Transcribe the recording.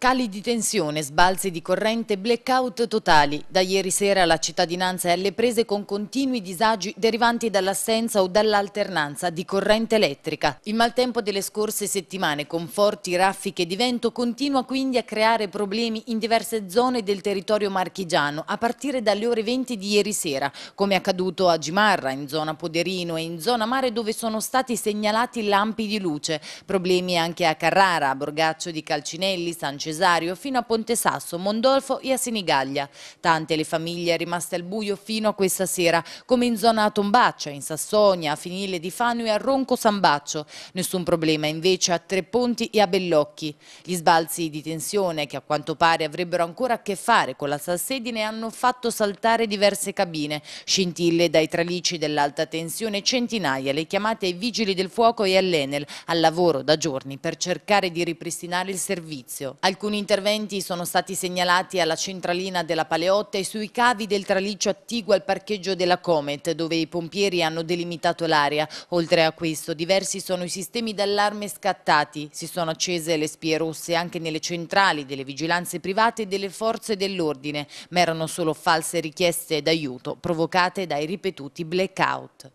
Cali di tensione, sbalzi di corrente, blackout totali. Da ieri sera la cittadinanza è alle prese con continui disagi derivanti dall'assenza o dall'alternanza di corrente elettrica. Il maltempo delle scorse settimane con forti raffiche di vento continua quindi a creare problemi in diverse zone del territorio marchigiano a partire dalle ore 20 di ieri sera, come accaduto a Gimarra, in zona Poderino e in zona Mare dove sono stati segnalati lampi di luce. Problemi anche a Carrara, a Borgaccio di Calcinelli, San Cesare Cesario fino a Ponte Sasso, Mondolfo e a Sinigaglia. Tante le famiglie rimaste al buio fino a questa sera, come in zona Tombaccia, in Sassonia, a Finile di Fano e a Ronco Sambaccio. Nessun problema invece a Tre Ponti e a Bellocchi. Gli sbalzi di tensione che a quanto pare avrebbero ancora a che fare con la salsedine hanno fatto saltare diverse cabine, scintille dai tralici dell'alta tensione, centinaia le chiamate ai vigili del fuoco e all'Enel, al lavoro da giorni per cercare di ripristinare il servizio. Al Alcuni interventi sono stati segnalati alla centralina della Paleotta e sui cavi del traliccio attiguo al parcheggio della Comet, dove i pompieri hanno delimitato l'area. Oltre a questo, diversi sono i sistemi d'allarme scattati. Si sono accese le spie rosse anche nelle centrali delle vigilanze private e delle forze dell'ordine, ma erano solo false richieste d'aiuto provocate dai ripetuti blackout.